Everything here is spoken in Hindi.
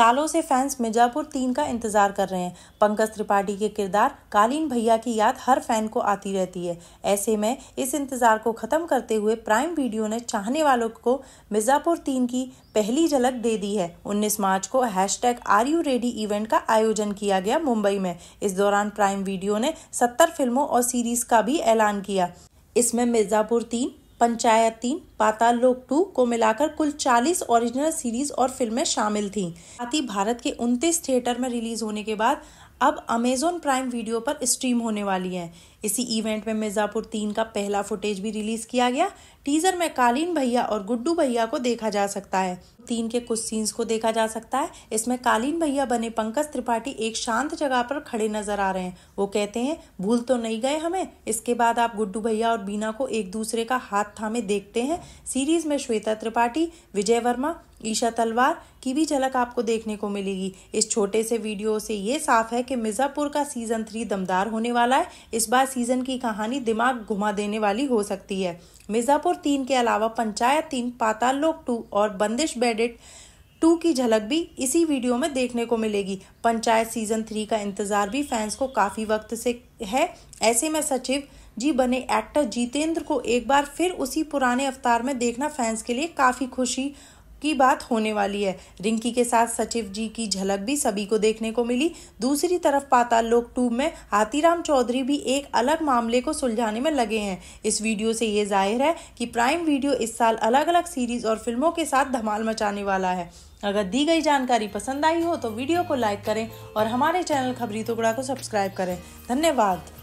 सालों से फैंस मिर्जापुर तीन का इंतजार कर रहे हैं पंकज त्रिपाठी के किरदार कालीन भैया की याद हर फैन को आती रहती है ऐसे में इस इंतजार को खत्म करते हुए प्राइम वीडियो ने चाहने वालों को मिर्जापुर तीन की पहली झलक दे दी है 19 मार्च को hashtag are you ready event का आयोजन किया गया मुंबई में इस दौरान प्राइम वीडियो ने सत्तर फिल्मों और सीरीज का भी ऐलान किया इसमें मिर्जापुर तीन पंचायत तीन पाताल लोक टू को मिलाकर कुल 40 ओरिजिनल सीरीज और फिल्में शामिल थीं साथ ही भारत के 29 थिएटर में रिलीज होने के बाद अब अमेजोन प्राइम वीडियो पर स्ट्रीम होने वाली है इसी इवेंट में मिर्ज़ापुर तीन का पहला फुटेज भी रिलीज किया गया टीजर में कालीन भैया और गुड्डू भैया को देखा जा सकता है तीन के कुछ सीन्स को देखा जा सकता है इसमें कालीन भैया बने पंकज त्रिपाठी एक शांत जगह पर खड़े नजर आ रहे हैं वो कहते हैं भूल तो नहीं गए हमें इसके बाद आप गुड्डू भैया और बीना को एक दूसरे का हाथ थामे देखते हैं सीरीज में श्वेता त्रिपाठी विजय वर्मा ईशा तलवार की भी झलक आपको देखने को मिलेगी इस छोटे से वीडियो से ये साफ है कि मिर्ज़ापुर का सीज़न थ्री दमदार होने वाला है इस बार सीज़न की कहानी दिमाग घुमा देने वाली हो सकती है मिर्ज़ापुर तीन के अलावा पंचायत तीन पाताल लोक टू और बंदिश बेडेट टू की झलक भी इसी वीडियो में देखने को मिलेगी पंचायत सीजन थ्री का इंतजार भी फैंस को काफ़ी वक्त से है ऐसे में सचिव जी बने एक्टर जितेंद्र को एक बार फिर उसी पुराने अवतार में देखना फैंस के लिए काफ़ी खुशी की बात होने वाली है रिंकी के साथ सचिव जी की झलक भी सभी को देखने को मिली दूसरी तरफ पाताल लोक टू में हाथीराम चौधरी भी एक अलग मामले को सुलझाने में लगे हैं इस वीडियो से ये जाहिर है कि प्राइम वीडियो इस साल अलग अलग सीरीज और फिल्मों के साथ धमाल मचाने वाला है अगर दी गई जानकारी पसंद आई हो तो वीडियो को लाइक करें और हमारे चैनल खबरी टुकड़ा तो को सब्सक्राइब करें धन्यवाद